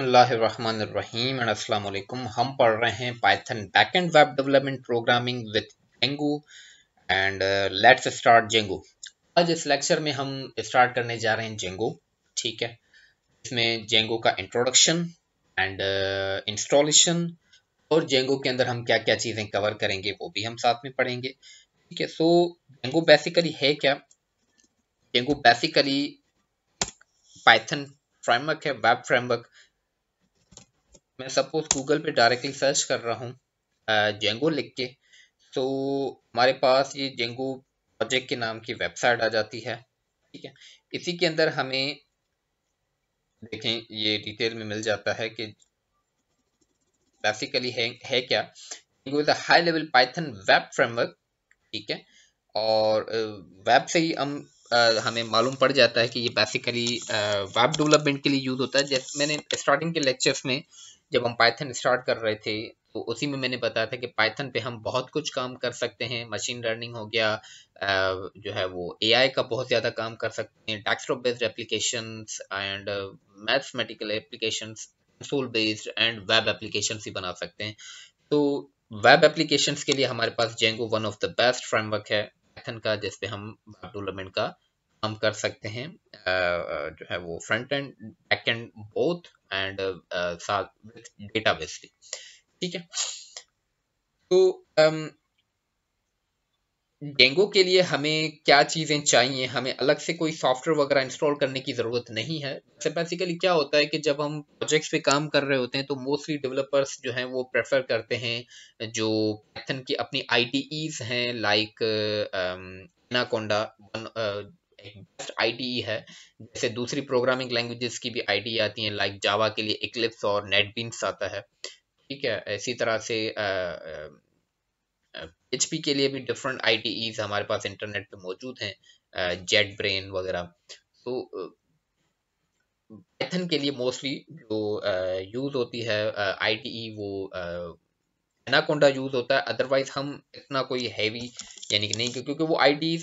बसमीम अल्लाम हम पढ़ रहे हैं Python back end web development programming with Django and let's start Django आज इस लेक्चर में हम स्टार्ट करने जा रहे हैं जेंगो ठीक है इसमें जेंगो का इंट्रोडक्शन एंड इंस्टॉलेशन और जेंगो के अंदर हम क्या क्या चीज़ें कवर करेंगे वो भी हम साथ में पढ़ेंगे ठीक है सो जेंगो बेसिकली है क्या जेंगो बेसिकली पाइथन फ्रेमवर्क है वेब फ्रेमवर्क मैं सपोज गूगल पे डायरेक्टली सर्च कर रहा हूँ जेंगो लिख के तो हमारे पास ये जेंगो प्रोजेक्ट के नाम की वेबसाइट आ जाती है ठीक है इसी के अंदर हमें देखें ये डिटेल में मिल जाता है कि बेसिकली है, है क्या Django is high level Python web framework ठीक है और वेब से ही हम आ, हमें मालूम पड़ जाता है कि ये बेसिकली वेब डेवलपमेंट के लिए यूज़ होता है जैसे मैंने स्टार्टिंग के लेक्चर्स में जब हम पाइथन स्टार्ट कर रहे थे तो उसी में मैंने बताया था कि पाइथन पे हम बहुत कुछ काम कर सकते हैं मशीन लर्निंग हो गया जो है वो एआई का बहुत ज़्यादा काम कर सकते हैं desktop based application and mathematical application console based and web application ही बना सकते हैं तो वेब एप्लीकेशन के लिए हमारे पास Django one of the best framework है पाइथन का जिसपे हम वेब डेवलपमेंट का काम कर सकते हैं जो है वो front end can both and uh, uh, with data basically ठीक है तो um, डेंगू के लिए हमें क्या चीज़ें चाहिए हमें अलग से कोई सॉफ्टवेयर वगैरह इंस्टॉल करने की ज़रूरत नहीं है तो बेसिकली क्या होता है कि जब हम प्रोजेक्ट्स पे काम कर रहे होते हैं तो मोस्टली डेवलपर्स जो हैं वो प्रेफर करते हैं जो पैथन की अपनी आई हैं लाइक एनाकोंडा um, एक बेस्ट आई e है जैसे दूसरी प्रोग्रामिंग लैंग्वेजेस की भी आई e आती हैं लाइक जावा के लिए इक्लिप्स और नेटबीन्स आता है ठीक है इसी तरह से एच पी के लिए भी डिफरेंट आईटीईज हमारे पास इंटरनेट पे मौजूद हैं जेट ब्रेन वगैरह तो पैथन के लिए मोस्टली जो यूज होती है आईटीई e वो एनाकोंडा यूज होता है अदरवाइज हम इतना कोई हैवी यानी कि नहीं क्योंकि वो आई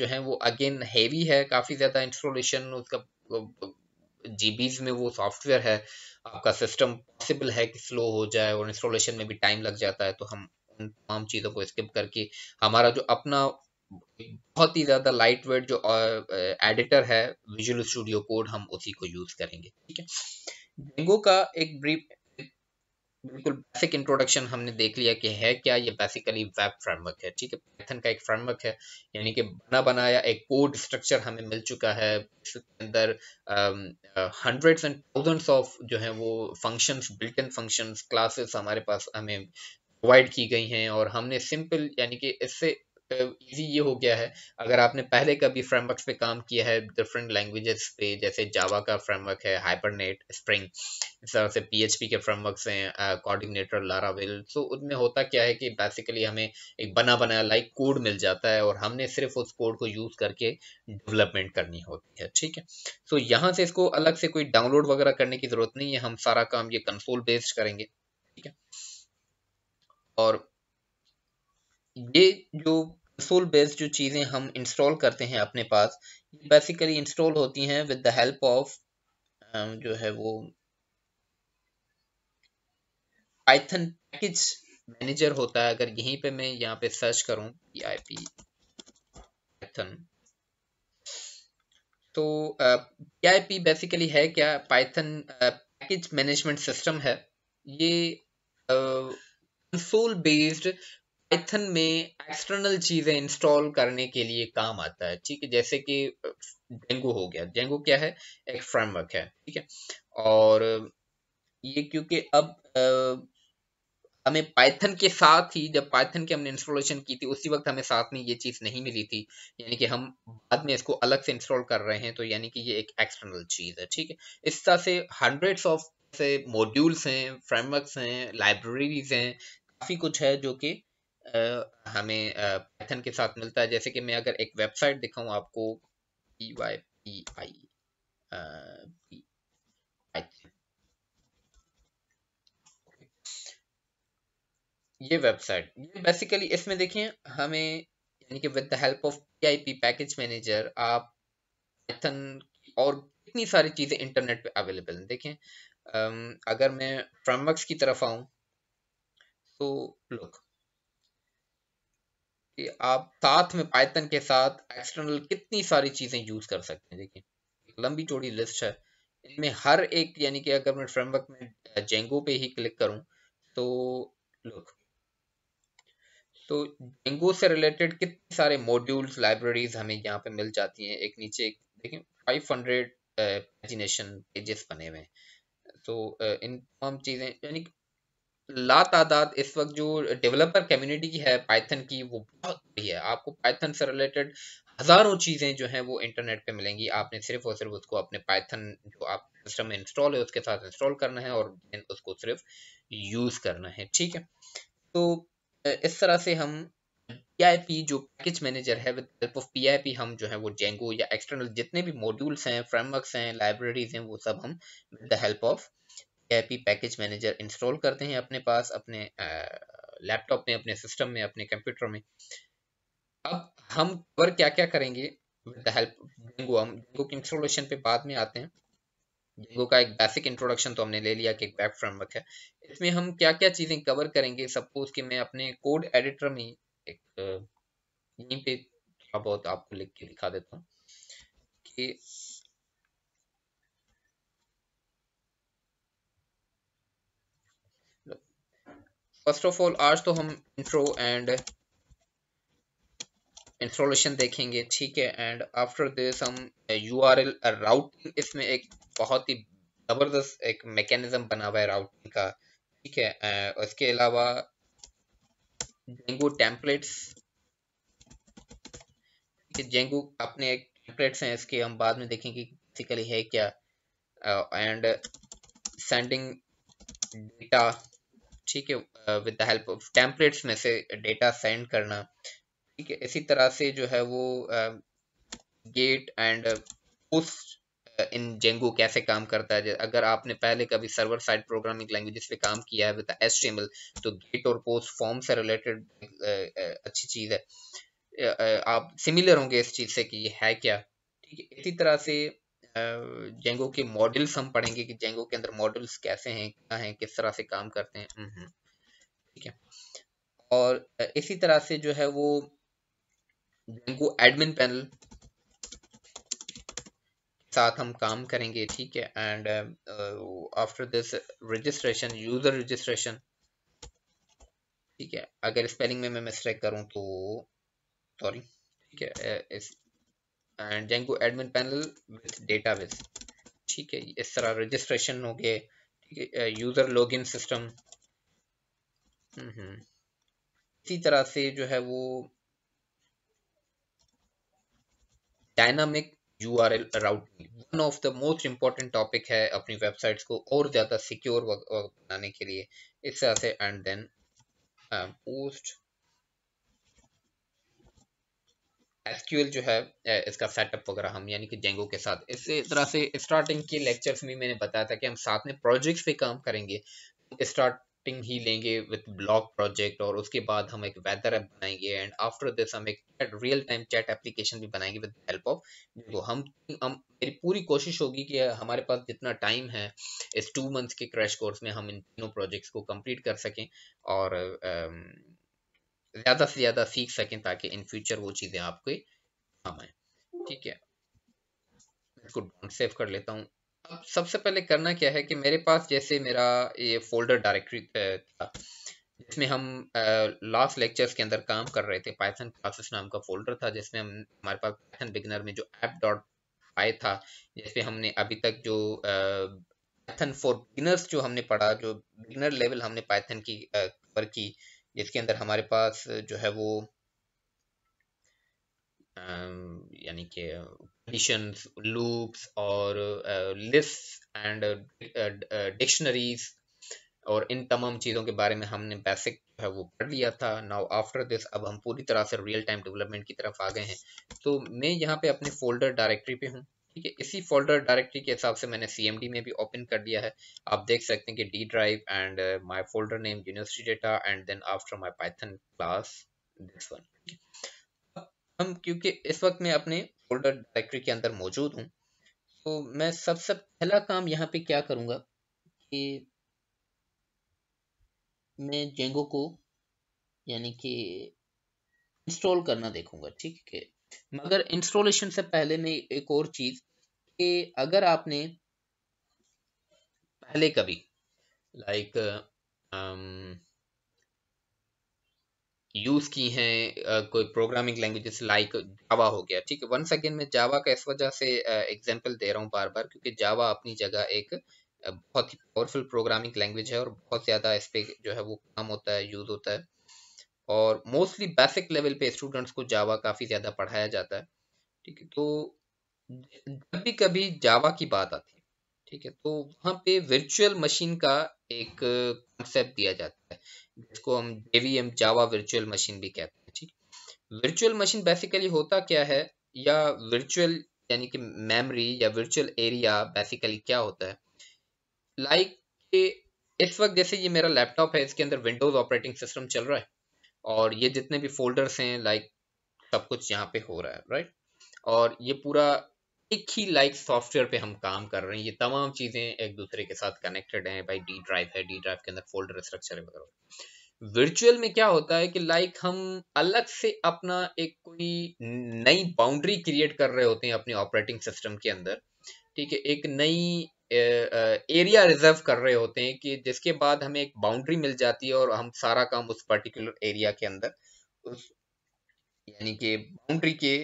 जो है वो अगेन हैवी है काफ़ी ज़्यादा इंस्टॉलेशन उसका जीबीज में वो सॉफ्टवेयर है आपका सिस्टम पॉसिबल है कि स्लो हो जाए और इंस्टॉलेशन में भी टाइम लग जाता है तो हम उन तमाम चीज़ों को स्किप करके हमारा जो अपना बहुत ही ज़्यादा लाइट वेट जो एडिटर है विजुअल स्टूडियो कोड हम उसी को यूज़ करेंगे ठीक है डेंगो का एक ब्रीफ बिल्कुल बेसिक इंट्रोडक्शन हमने देख लिया कि है क्या ये बेसिकली वेब फ्रेमवर्क है ठीक है पाइथन का एक फ्रेमवर्क है यानी कि बना बनाया एक कोड स्ट्रक्चर हमें मिल चुका है उसके अंदर हंड्रेड्स एंड थाउजेंड्स ऑफ जो है वो functions built in functions classes हमारे पास हमें प्रोवाइड की गई हैं और हमने सिंपल यानी कि इससे इजी ये हो गया है अगर आपने पहले कभी फ्रेमवर्क पे काम किया है डिफरेंट लैंग्वेजेस पे जैसे जावा का फ्रेमवर्क है हाइपरनेट स्प्रिंग इस तरह से पीएचपी के फ्रेमवर्क हैं कोऑर्डिनेटर लारावेल सो उसमें होता क्या है कि बेसिकली हमें एक बना बनाया लाइक कोड मिल जाता है और हमने सिर्फ उस कोड को यूज़ करके डेवलपमेंट करनी होती है ठीक है सो तो so, यहाँ से इसको अलग से कोई डाउनलोड वगैरह करने की ज़रूरत नहीं है हम सारा काम ये कंसोल बेस्ड करेंगे ठीक है और ये जो कंसोल बेस्ड जो चीज़ें हम इंस्टॉल करते हैं अपने पास बेसिकली इंस्टॉल होती हैं विद द हेल्प ऑफ जो है वो पाइथन पैकेज मैनेजर होता है अगर यहीं पे मैं यहाँ पे सर्च करूँ आई पी पाइथन तो पी आई पी बेसिकली है क्या पाइथन पैकेज मैनेजमेंट सिस्टम है ये कंसोल uh, बेस्ड पाइथन में एक्सटर्नल चीजें इंस्टॉल करने के लिए काम आता है ठीक है जैसे कि डेंगू हो गया डेंगू क्या है एक फ्रेमवर्क है ठीक है और ये क्योंकि अब आ, हमें पाइथन के साथ ही जब पाइथन की हमने इंस्टॉलेशन की थी उसी वक्त हमें साथ में ये चीज़ नहीं मिली थी यानी कि हम बाद में इसको अलग से इंस्टॉल कर रहे हैं तो यानी कि ये एक एक्सटर्नल चीज़ है ठीक है इस तरह से हंड्रेड्स ऑफ से मॉड्यूल्स हैं फ्रेमवर्क्स हैं लाइब्रेरीज हैं काफ़ी कुछ है जो कि हमें पैथन के साथ मिलता है जैसे कि मैं अगर एक वेबसाइट दिखाऊं आपको पी वाई पी आई ये वेबसाइट ये बेसिकली इसमें देखिए हमें यानी कि with the help of PIP package manager आप पाइथन और कितनी सारी चीज़ें इंटरनेट पे अवेलेबल हैं देखें अगर मैं फ्रेमवर्क्स की तरफ आऊं तो लुक कि आप साथ में पाइथन के साथ एक्सटर्नल कितनी सारी चीज़ें यूज़ कर सकते हैं देखिए लंबी चौड़ी लिस्ट है इनमें हर एक यानी कि अगर मैं फ्रेमवर्क में जेंगो पे ही क्लिक करूं तो लुक तो जेंगो से रिलेटेड कितने सारे मॉड्यूल्स लाइब्रेरीज हमें यहाँ पे मिल जाती हैं एक नीचे एक देखिए फाइव हंड्रेड पेजेस बने हुए हैं तो uh, इन तमाम चीज़ें यानी ला तादाद इस वक्त जो डेवलपर कम्युनिटी है पाइथन की वो बहुत बड़ी है आपको पाइथन से रिलेटेड हजारों चीजें जो हैं वो इंटरनेट पे मिलेंगी आपने सिर्फ और सिर्फ उसको अपने पाइथन जो आप सिस्टम में इंस्टॉल है उसके साथ इंस्टॉल करना है और उसको सिर्फ यूज करना है ठीक है तो इस तरह से हम पी जो पैकेज मैनेजर है विद हेल्प ऑफ पी हम जो है वो जेंगो या एक्सटर्नल जितने भी मॉड्यूल्स हैं फ्रेमवर्क्स हैं लाइब्रेरीज हैं वो सब हम with the help of a package manager install करते हैं अपने पास अपने लैपटॉप में अपने सिस्टम में अपने कंप्यूटर में अब हम पर क्या क्या करेंगे विद द हेल्प डेंगो हम डेंगो के इंस्टॉलेशन पे बाद में आते हैं डेंगो का एक बेसिक इंट्रोडक्शन तो हमने ले लिया कि एक वेब फ्रेमवर्क है इसमें हम क्या क्या चीज़ें कवर करेंगे सपोज कि मैं अपने कोड एडिटर में एक यहीं पे थोड़ा बहुत आपको लिख के दिखा देता हूँ कि फर्स्ट ऑफ ऑल आज तो हम इंट्रो एंड इंस्टॉलेशन देखेंगे ठीक है एंड आफ्टर दिस हम यू आर एल राउटिंग इसमें एक बहुत ही ज़बरदस्त एक मैकेनिज्म बना हुआ है राउटिंग का ठीक है uh, उसके अलावा जेंगू टेम्पलेट्स जेंगू अपने एक टेम्पलेट्स हैं इसके हम बाद में देखेंगे बेसिकली है क्या एंड सेंडिंग डेटा ठीक है with the help of templates में से डेटा सेंड करना ठीक है इसी तरह से जो है वो get and post in Django कैसे काम करता है अगर आपने पहले कभी सर्वर साइड प्रोग्रामिंग लैंग्वेजेस पे काम किया है विद एस तो गेट और पोस्ट फॉर्म से रिलेटेड अच्छी चीज़ है आप सिमिलर होंगे इस चीज़ से कि ये है क्या ठीक है इसी तरह से जेंगो के मॉडल्स हम पढ़ेंगे कि जेंगो के अंदर मॉडल्स कैसे हैं क्या हैं किस तरह से काम करते हैं हम्म, हम्म, ठीक है और इसी तरह से जो है वो जेंगो एडमिन पैनल साथ हम काम करेंगे ठीक है and after this registration user registration ठीक है अगर स्पेलिंग में मैं मिस्टेक करूं तो सॉरी ठीक है इस and Django admin panel with database ठीक है इस तरह रजिस्ट्रेशन हो गए ठीक है यूजर लॉगिन सिस्टम इसी तरह से जो है वो dynamic U R L routing one of the most important topic है अपनी वेबसाइट्स को और ज़्यादा सिक्योर बनाने के लिए इस तरह से एंड देन पोस्ट एसक्यूएल जो है इसका सेटअप वगैरह हम यानी कि जेंगो के साथ इस तरह से स्टार्टिंग के लेक्चर्स में मैंने बताया था कि हम साथ में प्रोजेक्ट्स पे काम करेंगे स्टार्टिंग ही लेंगे विद ब्लॉक प्रोजेक्ट और उसके बाद हम एक वेदर ऐप बनाएंगे एंड आफ्टर दिस हम एक रियल टाइम चैट एप्लीकेशन भी बनाएंगे विद हेल्प ऑफ जेंगो हम हम मेरी पूरी कोशिश होगी कि हमारे पास जितना टाइम है इस टू मंथ्स के क्रैश कोर्स में हम इन तीनों प्रोजेक्ट्स को कंप्लीट कर सकें और uh, ज़्यादा से ज़्यादा सीख सकें ताकि इन फ्यूचर वो चीज़ें आपके काम आए ठीक है इसको डॉन्ट सेव कर लेता हूँ अब सबसे पहले करना क्या है कि मेरे पास जैसे मेरा ये फोल्डर डायरेक्टरी था जिसमें हम लास्ट लेक्चर्स के अंदर काम कर रहे थे पाइथन क्लासेस नाम का फोल्डर था जिसमें हम हमारे पास पाइथन बिगनर में जो ऐप डॉट आए था जिसमें हमने अभी तक जो पाइथन फॉर बिगनर्स जो हमने पढ़ा जो बिगनर लेवल हमने पाइथन की कवर की जिसके अंदर हमारे पास जो है वो यानी कि कंडीशन लूप्स और लिस्ट एंड डिक्शनरीज और इन तमाम चीज़ों के बारे में हमने बेसिक जो है वो पढ़ लिया था नाउ आफ्टर दिस अब हम पूरी तरह से रियल टाइम डेवलपमेंट की तरफ आ गए हैं तो मैं यहाँ पे अपने फोल्डर डायरेक्टरी पे हूँ ठीक है इसी फोल्डर डायरेक्टरी के हिसाब से मैंने सी में भी ओपन कर दिया है आप देख सकते हैं कि D drive and my folder name university data and then after my Python class this one हम क्योंकि इस वक्त मैं अपने फोल्डर डायरेक्टरी के अंदर मौजूद हूँ तो मैं सबसे सब पहला काम यहाँ पे क्या करूँगा कि मैं जेंगो को यानी कि इंस्टॉल करना देखूँगा ठीक है मगर इंस्टॉलेशन से पहले मैं एक और चीज कि अगर आपने पहले कभी लाइक यूज um, की हैं कोई प्रोग्रामिंग लैंग्वेजेस लाइक जावा हो गया ठीक है वन सेकेंड में जावा का इस वजह से एग्जांपल दे रहा हूँ बार बार क्योंकि जावा अपनी जगह एक बहुत ही पावरफुल प्रोग्रामिंग लैंग्वेज है और बहुत ज़्यादा इस पर जो है वो काम होता है यूज़ होता है और मोस्टली बेसिक लेवल पे स्टूडेंट्स को जावा काफ़ी ज़्यादा पढ़ाया जाता है ठीक है तो जब भी कभी जावा की बात आती है ठीक है तो वहाँ पे वर्चुअल मशीन का एक कॉन्सेप्ट दिया जाता है जिसको हम जेवीएम जावा वर्चुअल मशीन भी कहते हैं ठीक वर्चुअल मशीन बेसिकली होता क्या है या वर्चुअल यानी कि मेमोरी या वर्चुअल एरिया बेसिकली क्या होता है लाइक like, इस वक्त जैसे ये मेरा लैपटॉप है इसके अंदर विंडोज ऑपरेटिंग सिस्टम चल रहा है और ये जितने भी फोल्डर्स हैं लाइक सब कुछ यहाँ पे हो रहा है राइट और ये पूरा एक ही लाइक सॉफ्टवेयर पे हम काम कर रहे हैं ये तमाम चीज़ें एक दूसरे के साथ कनेक्टेड हैं भाई डी ड्राइव है डी ड्राइव के अंदर फोल्डर स्ट्रक्चर है वगैरह वर्चुअल में क्या होता है कि लाइक हम अलग से अपना एक कोई नई बाउंड्री क्रिएट कर रहे होते हैं अपने ऑपरेटिंग सिस्टम के अंदर ठीक है एक नई एरिया रिजर्व कर रहे होते हैं कि जिसके बाद हमें एक बाउंड्री मिल जाती है और हम सारा काम उस पर्टिकुलर एरिया के अंदर उस यानी कि बाउंड्री के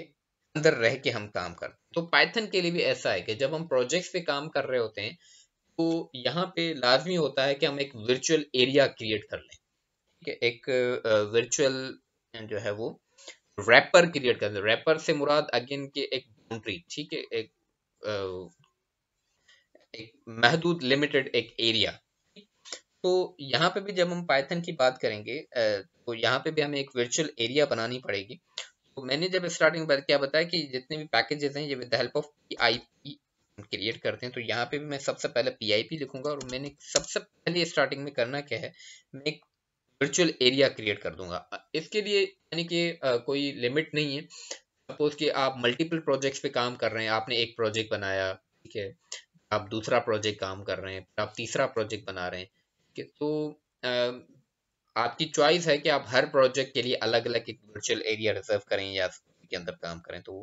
अंदर रह के हम काम करते हैं तो पाइथन के लिए भी ऐसा है कि जब हम प्रोजेक्ट्स पे काम कर रहे होते हैं तो यहाँ पे लाजमी होता है कि हम एक वर्चुअल एरिया क्रिएट कर लें ठीक है एक वर्चुअल जो है वो रैपर क्रिएट कर रैपर से मुराद अगेन के एक बाउंड्री ठीक है एक एक महदूद लिमिटेड एक एरिया तो यहाँ पे भी जब हम पाइथन की बात करेंगे तो यहाँ पे भी हमें एक वर्चुअल एरिया बनानी पड़ेगी तो मैंने जब स्टार्टिंग में क्या बताया कि जितने भी पैकेजेस हैं ये with help of P I P create करते हैं तो यहाँ पे भी मैं सबसे पहले पी आई पी लिखूंगा और मैंने सबसे पहले स्टार्टिंग में करना क्या है मैं एक वर्चुअल एरिया क्रिएट कर दूंगा इसके लिए यानी कि कोई लिमिट नहीं है सपोज कि आप मल्टीपल प्रोजेक्ट्स पे काम कर रहे हैं आपने एक प्रोजेक्ट बनाया ठीक है आप दूसरा प्रोजेक्ट काम कर रहे हैं आप तीसरा प्रोजेक्ट बना रहे हैं तो आपकी चॉइस है कि आप हर प्रोजेक्ट के लिए अलग अलग एक वर्चुअल एरिया रिजर्व करें या के अंदर काम करें तो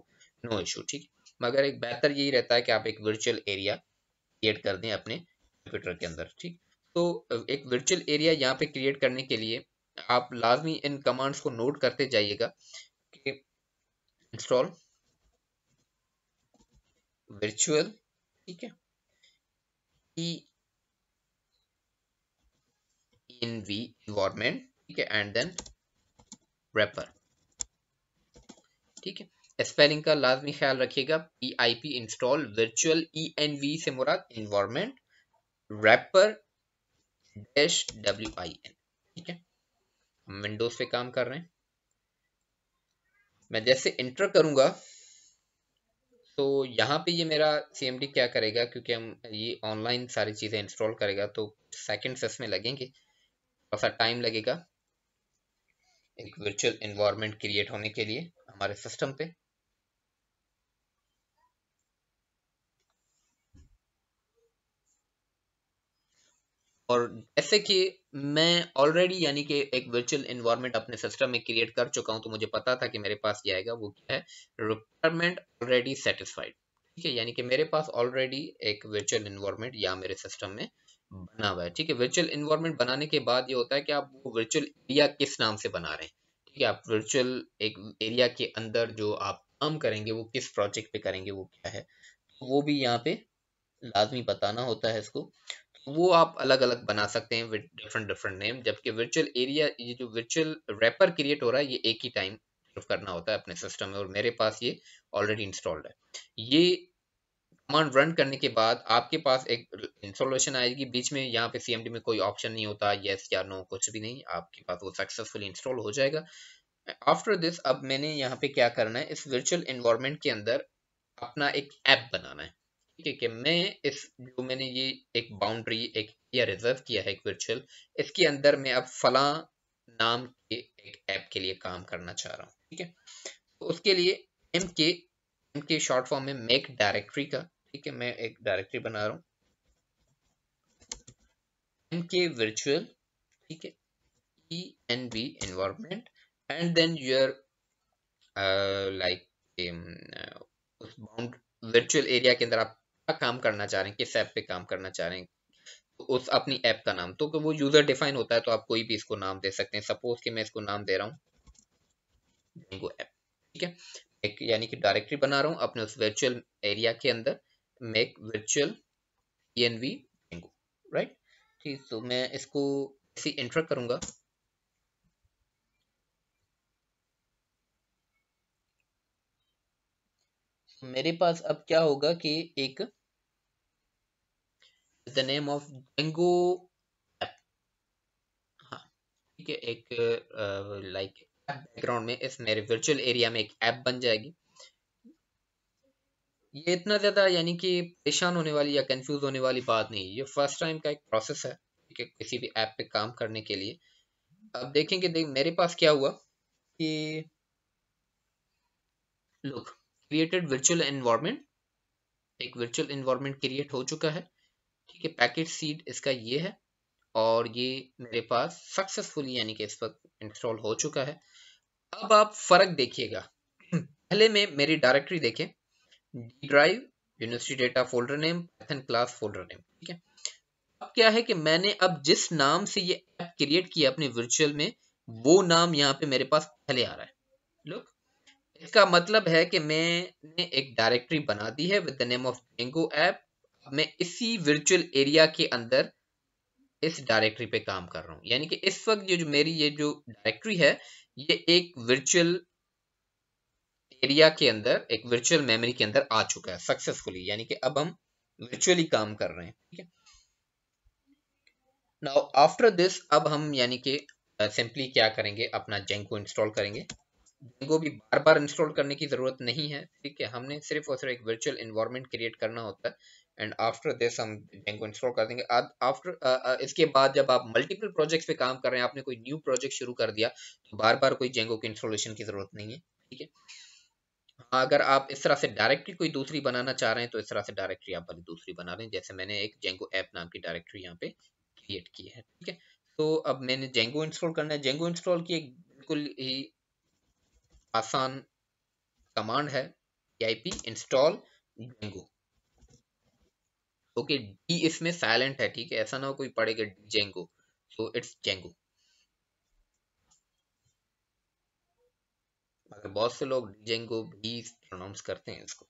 नो इशू ठीक मगर एक बेहतर यही रहता है कि आप एक वर्चुअल एरिया क्रिएट कर दें अपने कंप्यूटर के अंदर ठीक तो एक वर्चुअल एरिया यहाँ पे क्रिएट करने के लिए आप लाजमी इन कमांड्स को नोट करते जाइएगा कि इंस्टॉल वर्चुअल ठीक है env environment ठीक है एंड देन रेपर ठीक है स्पेलिंग का लाजमी ख्याल रखिएगा P I P install virtual E N V से मुराद environment wrapper dash W I N ठीक है हम विंडोज पे काम कर रहे हैं मैं जैसे इंटर करूंगा तो यहाँ पे ये मेरा सी क्या करेगा क्योंकि हम ये ऑनलाइन सारी चीज़ें इंस्टॉल करेगा तो सेकेंड्स इसमें लगेंगे थोड़ा सा टाइम लगेगा एक वर्चुअल इन्वायरमेंट क्रिएट होने के लिए हमारे सिस्टम पे और जैसे कि मैं ऑलरेडी यानी कि एक वर्चुअल इन्वायरमेंट अपने सिस्टम में क्रिएट कर चुका हूं तो मुझे पता था कि मेरे पास ये आएगा वो क्या है रिक्वायरमेंट ऑलरेडी सेटिस्फाइड ठीक है यानी कि मेरे पास ऑलरेडी एक वर्चुअल इन्वायरमेंट या मेरे सिस्टम में बना हुआ है ठीक है वर्चुअल इन्वायरमेंट बनाने के बाद ये होता है कि आप वो वर्चुअल एरिया किस नाम से बना रहे हैं ठीक है आप वर्चुअल एक एरिया के अंदर जो आप काम करेंगे वो किस प्रोजेक्ट पे करेंगे वो क्या है तो वो भी यहाँ पे लाजमी बताना होता है इसको वो आप अलग अलग बना सकते हैं डिफरेंट डिफरेंट नेम जबकि वर्चुअल एरिया ये जो वर्चुअल रैपर क्रिएट हो रहा है ये एक ही टाइम करना होता है अपने सिस्टम में और मेरे पास ये ऑलरेडी इंस्टॉल्ड है ये कमांड रन करने के बाद आपके पास एक इंस्टॉलेशन आएगी बीच में यहाँ पे सी में कोई ऑप्शन नहीं होता येस या नो कुछ भी नहीं आपके पास वो सक्सेसफुल इंस्टॉल हो जाएगा आफ्टर दिस अब मैंने यहाँ पे क्या करना है इस वर्चुअल इन्वायरमेंट के अंदर अपना एक ऐप बनाना है ठीक है कि मैं इस जो मैंने ये एक बाउंड्री एक एरिया रिजर्व किया है एक वर्चुअल इसके अंदर मैं अब फला नाम के एक ऐप के लिए काम करना चाह रहा हूँ ठीक है तो उसके लिए M K M K short form में मेक डायरेक्टरी का ठीक है मैं एक डायरेक्टरी बना रहा हूँ एम के वर्चुअल ठीक है E N B environment and then your like उस बाउंड वर्चुअल एरिया के अंदर आप काम करना चाह रहे हैं किस ऐप पे काम करना चाह रहे हैं उस अपनी ऐप का नाम तो वो यूजर डिफाइन होता है तो आप कोई भी इसको नाम दे सकते हैं सपोज कि मैं इसको नाम दे रहा हूँ जेंगो ऐप ठीक है एक यानी कि डायरेक्टरी बना रहा हूँ अपने उस वर्चुअल एरिया के अंदर make virtual E N V Django right ठीक तो मैं इसको इसी एंटर करूँगा मेरे पास अब क्या होगा कि एक with the name of Django app हाँ ठीक है एक लाइक uh, बैकग्राउंड में इस मेरे वर्चुअल एरिया में एक ऐप बन जाएगी ये इतना ज़्यादा यानी कि परेशान होने वाली या कंफ्यूज होने वाली बात नहीं है ये फर्स्ट टाइम का एक प्रोसेस है ठीक है किसी भी ऐप पे काम करने के लिए अब देखेंगे देख मेरे पास क्या हुआ कि लुक क्रिएटेड वर्चुअल एनवायरनमेंट एक वर्चुअल एनवायरनमेंट क्रिएट हो चुका है ठीक है पैकेट सीड इसका ये है और ये मेरे पास सक्सेसफुली यानी कि इस वक्त इंस्टॉल हो चुका है अब आप फर्क देखिएगा पहले में मेरी डायरेक्टरी देखें D drive university data folder name Python class folder name ठीक है अब क्या है कि मैंने अब जिस नाम से ये ऐप क्रिएट किया अपने वर्चुअल में वो नाम यहाँ पे मेरे पास पहले आ रहा है लुक इसका मतलब है कि मैंने एक डायरेक्टरी बना दी है with the name of Django app मैं इसी वर्चुअल एरिया के अंदर इस डायरेक्टरी पे काम कर रहा हूँ यानी कि इस वक्त ये जो मेरी ये जो डायरेक्टरी है ये एक वर्चुअल एरिया के अंदर एक वर्चुअल मेमोरी के अंदर आ चुका है सक्सेसफुली यानी कि अब हम वर्चुअली काम कर रहे हैं ठीक है नाउ आफ्टर दिस अब हम यानी कि सिंपली क्या करेंगे अपना जेंगो इंस्टॉल करेंगे जेंगो भी बार बार इंस्टॉल करने की जरूरत नहीं है ठीक है हमने सिर्फ और सिर्फ एक वर्चुअल इन्वायरमेंट क्रिएट करना होता है एंड आफ्टर दिस हम जेंगो इंस्टॉल कर देंगे आफ्टर uh, uh, इसके बाद जब आप मल्टीपल प्रोजेक्ट्स पे काम कर रहे हैं आपने कोई न्यू प्रोजेक्ट शुरू कर दिया तो बार बार कोई जेंगो के इंस्टॉलेशन की ज़रूरत नहीं है ठीक है अगर आप इस तरह से डायरेक्टरी कोई दूसरी बनाना चाह रहे हैं तो इस तरह से डायरेक्टरी आप भले दूसरी बना रहे हैं जैसे मैंने एक जेंगो ऐप नाम की डायरेक्टरी यहाँ पे क्रिएट की है ठीक है तो अब मैंने जेंगो इंस्टॉल करना है जेंगो इंस्टॉल की एक बिल्कुल ही आसान कमांड है I P install Django okay तो डी इसमें साइलेंट है ठीक है ऐसा ना हो कोई पढ़ेगा जेंगो सो इट्स जेंगो बहुत से लोग जेंगो भी प्रोनाउंस करते हैं इसको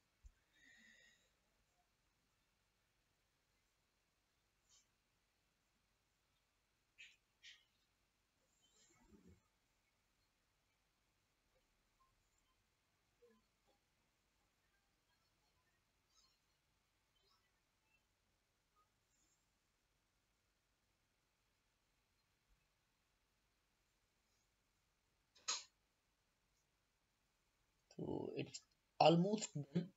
so uh, it's almost done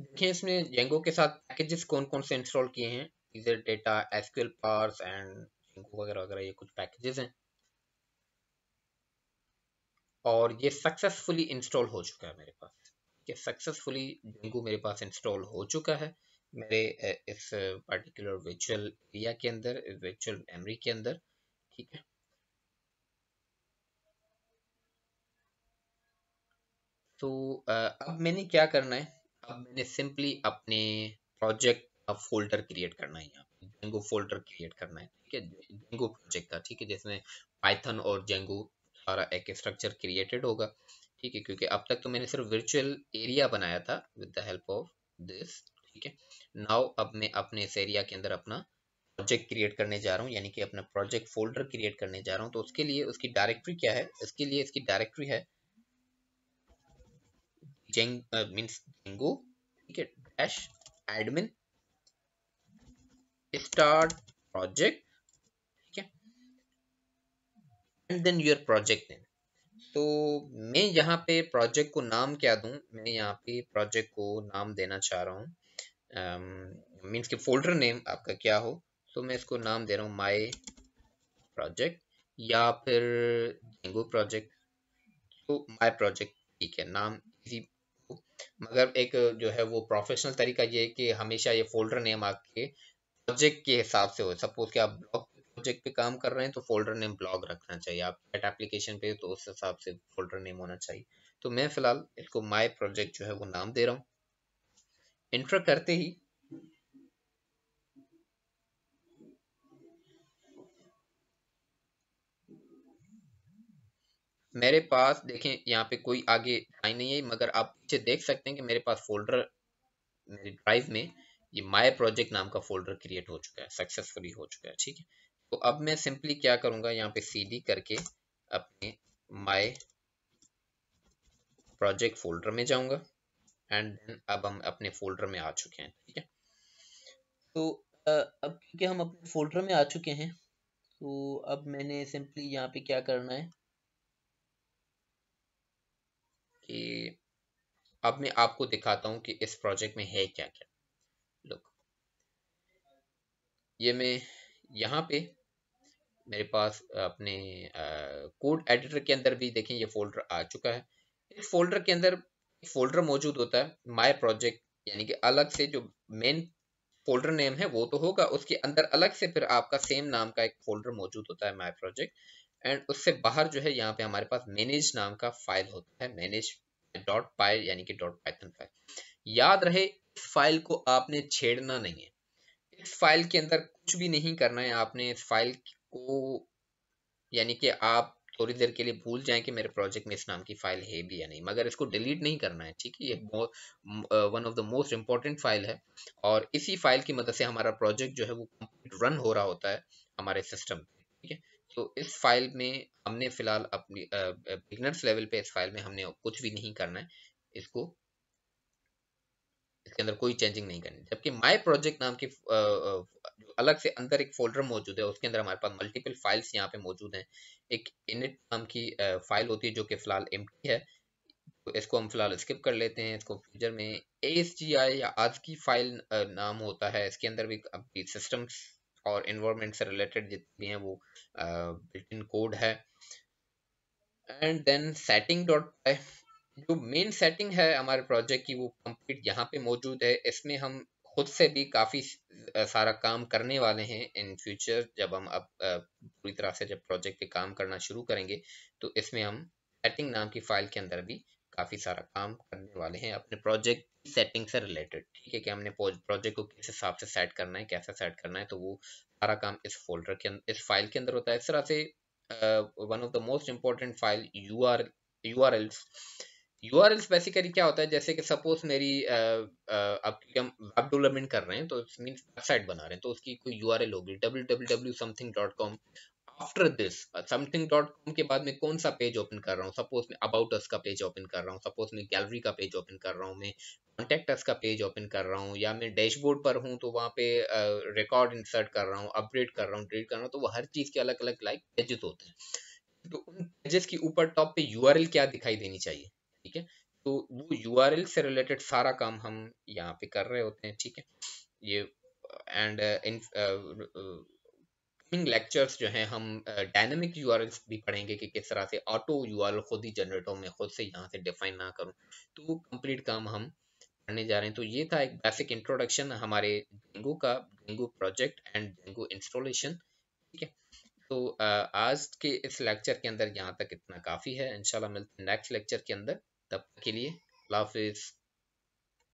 देखिए इसमें जेंगो के साथ पैकेजेस कौन कौन से इंस्टॉल किए हैं इधर data SQL parse and Django वगैरह वगैरह ये कुछ पैकेजेस हैं और ये सक्सेसफुली इंस्टॉल हो चुका है मेरे पास ये सक्सेसफुली जेंगो मेरे पास इंस्टॉल हो चुका है मेरे इस पर्टिकुलर वर्चुअल एरिया के अंदर वर्चुअल मेमोरी के अंदर ठीक है तो अब मैंने क्या करना है अब मैंने सिंपली अपने प्रोजेक्ट का फोल्डर क्रिएट करना है यहाँ पे जेंगो फोल्डर क्रिएट करना है ठीक है जेंगो प्रोजेक्ट का ठीक है जिसमें पाइथन और जेंगो सारा एक स्ट्रक्चर क्रिएटेड होगा ठीक है क्योंकि अब तक तो मैंने सिर्फ वर्चुअल एरिया बनाया था with the help of this ठीक है नाउ अब मैं अपने इस एरिया के अंदर अपना प्रोजेक्ट क्रिएट करने जा रहा हूँ यानी कि अपना प्रोजेक्ट फोल्डर क्रिएट करने जा रहा हूँ तो उसके लिए उसकी डायरेक्टरी क्या है इसके लिए इसकी डायरेक्टरी है जेंग मीन्स जेंगो ठीक है डैश एडमिन स्टार्ट प्रोजेक्ट ठीक है and then your project name तो मैं यहाँ पे प्रोजेक्ट को नाम क्या दूं मैं यहाँ पे प्रोजेक्ट को नाम देना चाह रहा हूँ मीन्स के फोल्डर नेम आपका क्या हो सो so, मैं इसको नाम दे रहा हूँ माई प्रोजेक्ट या फिर डेंगू प्रोजेक्ट तो माई प्रोजेक्ट ठीक है नाम इसी मगर एक जो है वो प्रोफेशनल तरीका ये है कि हमेशा ये फोल्डर नेम आपके प्रोजेक्ट के हिसाब से हो सपोज कि आप ब्लॉग प्रोजेक्ट पे काम कर रहे हैं तो फोल्डर नेम ब्लॉग रखना चाहिए आप एट एप्लीकेशन पे तो उस हिसाब से फोल्डर नेम होना चाहिए तो मैं फिलहाल इसको माई प्रोजेक्ट जो है वो नाम दे रहा हूँ इंटर करते ही मेरे पास देखें यहाँ पे कोई आगे आई नहीं है मगर आप पीछे देख सकते हैं कि मेरे पास फोल्डर मेरे ड्राइव में ये माय प्रोजेक्ट नाम का फोल्डर क्रिएट हो चुका है सक्सेसफुली हो चुका है ठीक है तो अब मैं सिंपली क्या करूंगा यहाँ पे सीडी करके अपने माय प्रोजेक्ट फोल्डर में जाऊंगा एंड देन अब हम अपने फोल्डर में आ चुके हैं ठीक है तो अब क्योंकि हम अपने फोल्डर में आ चुके हैं तो अब मैंने सिंपली यहाँ पे क्या करना है कि अब मैं आपको दिखाता हूँ कि इस प्रोजेक्ट में है क्या क्या लुक ये मैं यहाँ पे मेरे पास अपने कोड एडिटर के अंदर भी देखें ये फोल्डर आ चुका है इस फोल्डर के अंदर फोल्डर मौजूद होता है माय प्रोजेक्ट यानी कि अलग से जो मेन फोल्डर नेम है वो तो होगा उसके अंदर अलग से फिर आपका सेम नाम का एक फोल्डर मौजूद होता है माई प्रोजेक्ट एंड उससे बाहर जो है यहाँ पे हमारे पास मैनेज नाम का फाइल होता है मैनेज डॉट पाई यानी कि डॉट पाइथन फाइल याद रहे इस फाइल को आपने छेड़ना नहीं है इस फाइल के अंदर कुछ भी नहीं करना है आपने इस फाइल को यानी कि आप थोड़ी देर के लिए भूल जाएं कि मेरे प्रोजेक्ट में इस नाम की फाइल है भी या नहीं मगर इसको डिलीट नहीं करना है ठीक है ये one of the most important file है और इसी फाइल की मदद से हमारा प्रोजेक्ट जो है वो कम्प्लीट रन हो रहा होता है हमारे सिस्टम ठीक है तो इस फाइल में हमने फिलहाल अपनी बिगनर्स uh, लेवल uh, पे इस फाइल में हमने कुछ भी नहीं करना है इसको के अंदर कोई चेंजिंग नहीं करनी जबकि माय प्रोजेक्ट नाम की अलग से अंदर एक फोल्डर मौजूद है उसके अंदर हमारे पास मल्टीपल फाइल्स यहाँ पे मौजूद हैं एक इनिट नाम की फाइल होती है जो कि फिलहाल एम है तो इसको हम फिलहाल स्किप कर लेते हैं इसको फ्यूचर में ए या आज की फाइल नाम होता है इसके अंदर भी अपनी सिस्टम्स और इन्वामेंट से रिलेटेड जितने हैं वो बिल्ट इन कोड है एंड देन सेटिंग डॉट जो मेन सेटिंग है हमारे प्रोजेक्ट की वो कंप्लीट यहाँ पे मौजूद है इसमें हम खुद से भी काफ़ी सारा काम करने वाले हैं इन फ्यूचर जब हम अब पूरी तरह से जब प्रोजेक्ट पे काम करना शुरू करेंगे तो इसमें हम सेटिंग नाम की फाइल के अंदर भी काफ़ी सारा काम करने वाले हैं अपने प्रोजेक्ट सेटिंग से रिलेटेड ठीक है कि हमने प्रोजेक्ट को किस हिसाब से सेट करना है कैसे सेट करना है तो वो सारा काम इस फोल्डर के इस फाइल के अंदर होता है इस तरह से one of the most important file U R U R Ls U R basically क्या होता है जैसे कि सपोज मेरी अब क्योंकि हम वेब डेवलपमेंट कर रहे हैं तो मीन्स वेबसाइट बना रहे हैं तो उसकी कोई यू आर एल होगी W W W something dot com after this something dot com के बाद मैं कौन सा पेज ओपन कर रहा हूँ सपोज मैं अबाउट अस का पेज ओपन कर रहा हूँ सपोज मैं गैलरी का पेज ओपन कर रहा हूँ मैं कॉन्टेक्ट अस का पेज ओपन कर रहा हूँ या मैं डैशबोर्ड पर हूँ तो वहाँ पे रिकॉर्ड इंसर्ट कर रहा हूँ अपडेट कर रहा हूँ डिलीट कर रहा हूँ तो वो हर चीज़ के अलग अलग लाइक पेजेस होते हैं तो उन पेजेस के ऊपर टॉप पे यू क्या दिखाई देनी चाहिए ठीक है तो वो यू से रिलेटेड सारा काम हम यहाँ पे कर रहे होते हैं ठीक है ये एंड इन कमिंग लेक्चर्स जो हैं हम डायनामिक uh, यू भी पढ़ेंगे कि किस तरह से ऑटो यू खुद ही जनरेट हो मैं खुद से यहाँ से डिफाइन ना करूँ तो वो कम्प्लीट काम हम पढ़ने जा रहे हैं तो ये था एक बेसिक इंट्रोडक्शन हमारे डेंगू का Django project and Django installation ठीक है तो आज के इस लेक्चर के अंदर यहाँ तक इतना काफ़ी है इंशाल्लाह मिलते हैं नेक्स्ट लेक्चर के अंदर तब तक के लिए अल्लाह हाफिज़